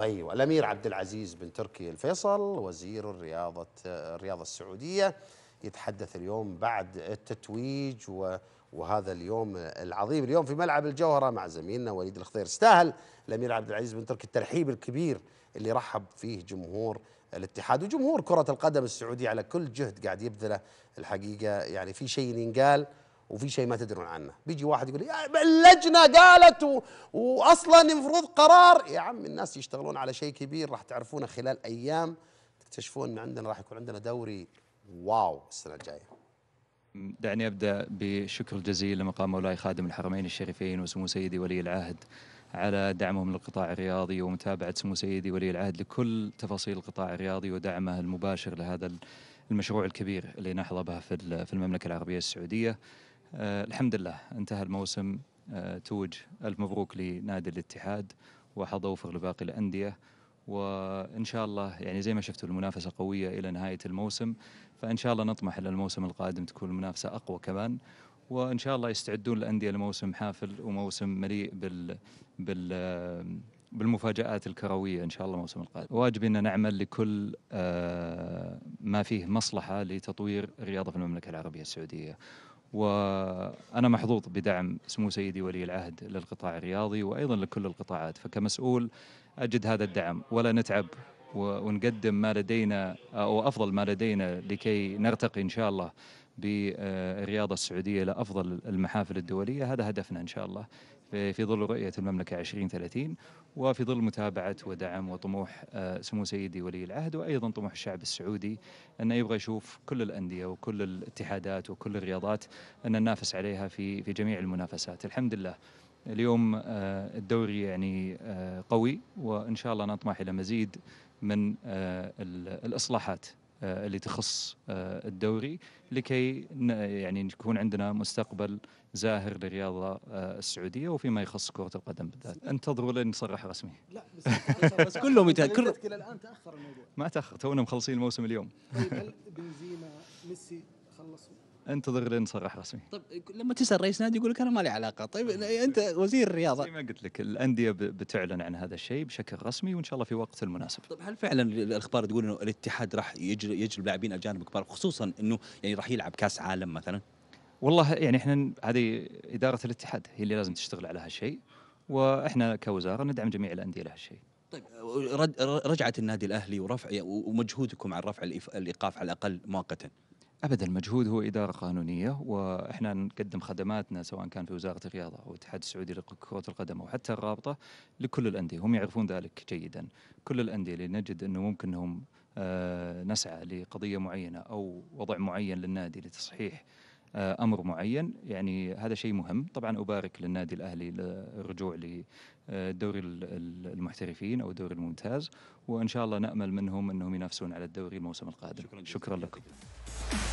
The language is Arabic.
أيوة الأمير عبد العزيز بن تركي الفيصل وزير الرياضة الرياضة السعودية يتحدث اليوم بعد التتويج وهذا اليوم العظيم اليوم في ملعب الجوهرة مع زميلنا وليد الخضير استاهل الأمير عبد العزيز بن تركي الترحيب الكبير اللي رحب فيه جمهور الاتحاد وجمهور كرة القدم السعودي على كل جهد قاعد يبذله الحقيقة يعني في شيء ينقال وفي شيء ما تدرون عنه بيجي واحد يقول اللجنه قالت و... واصلا المفروض قرار يا عم الناس يشتغلون على شيء كبير راح تعرفونه خلال ايام تكتشفون ان عندنا راح يكون عندنا دوري واو السنه الجايه دعني ابدا بشكر جزيل لمقام مولاي خادم الحرمين الشريفين وسمو سيدي ولي العهد على دعمهم للقطاع الرياضي ومتابعه سمو سيدي ولي العهد لكل تفاصيل القطاع الرياضي ودعمه المباشر لهذا المشروع الكبير اللي نحظى به في المملكه العربيه السعوديه. آه، الحمد لله انتهى الموسم آه، توج الف مبروك لنادي الاتحاد وحظ اوفر لباقي الانديه وان شاء الله يعني زي ما شفتوا المنافسه قويه الى نهايه الموسم فان شاء الله نطمح الى الموسم القادم تكون المنافسه اقوى كمان وان شاء الله يستعدون الانديه لموسم حافل وموسم مليء بال بال آه، بالمفاجآت الكروية إن شاء الله الموسم القادم واجبي أن نعمل لكل ما فيه مصلحة لتطوير الرياضة في المملكة العربية السعودية وانا محظوظ بدعم سمو سيدي ولي العهد للقطاع الرياضي وايضا لكل القطاعات فكمسؤول اجد هذا الدعم ولا نتعب ونقدم ما لدينا او افضل ما لدينا لكي نرتقي ان شاء الله بالرياضه السعوديه لافضل المحافل الدوليه هذا هدفنا ان شاء الله في ظل رؤية المملكة 2030 وفي ظل متابعة ودعم وطموح آه، سمو سيدي ولي العهد وأيضا طموح الشعب السعودي أنه يبغى يشوف كل الأندية وكل الاتحادات وكل الرياضات أن ننافس عليها في في جميع المنافسات الحمد لله اليوم آه، الدوري يعني آه، قوي وإن شاء الله نطمح إلى مزيد من الإصلاحات آه، اللي تخص آه، الدوري لكي يعني يكون عندنا مستقبل زاهر للرياضه آه، السعوديه وفيما يخص كره القدم بالذات انتظروا لين نصرح رسمي لا بس, بس كلهم يتاهل كل الان تاخر الموضوع ما تاخر تونا مخلصين الموسم اليوم طيب هل بنزيما ميسي خلصوا انتظر لين صرح رسمي طيب لما تسال رئيس نادي يقول لك انا ما لي علاقه طيب إيه، انت وزير الرياضه زي ما قلت لك الانديه بتعلن عن هذا الشيء بشكل رسمي وان شاء الله في وقت المناسب طيب هل فعلا الاخبار تقول انه الاتحاد راح يجلب لاعبين اجانب كبار خصوصا انه يعني راح يلعب كاس عالم مثلا والله يعني احنا هذه اداره الاتحاد هي اللي لازم تشتغل على هالشيء واحنا كوزاره ندعم جميع الانديه لهالشيء طيب رجعت النادي الاهلي ورفع ومجهودكم على رفع الايقاف على الاقل مؤقتا ابدا المجهود هو اداره قانونيه واحنا نقدم خدماتنا سواء كان في وزاره الرياضه او الاتحاد السعودي لكره القدم او حتى الرابطه لكل الانديه هم يعرفون ذلك جيدا كل الانديه اللي نجد انه ممكن انهم آه، نسعى لقضيه معينه او وضع معين للنادي لتصحيح آه، امر معين يعني هذا شيء مهم طبعا ابارك للنادي الاهلي للرجوع آه، لدوري المحترفين او الدوري الممتاز وان شاء الله نامل منهم انهم ينافسون على الدوري الموسم القادم شكرا, شكرا لكم